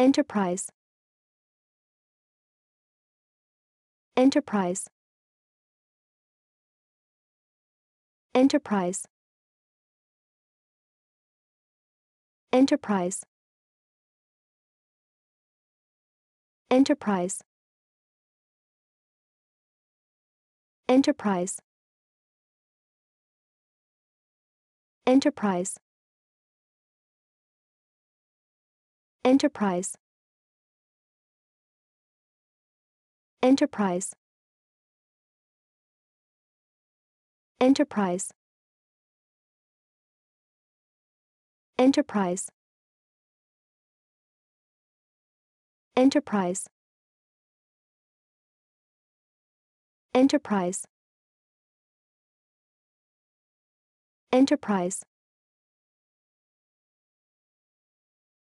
Enterprise Enterprise Enterprise Enterprise Enterprise Enterprise Enterprise Enterprise Enterprise Enterprise Enterprise Enterprise Enterprise Enterprise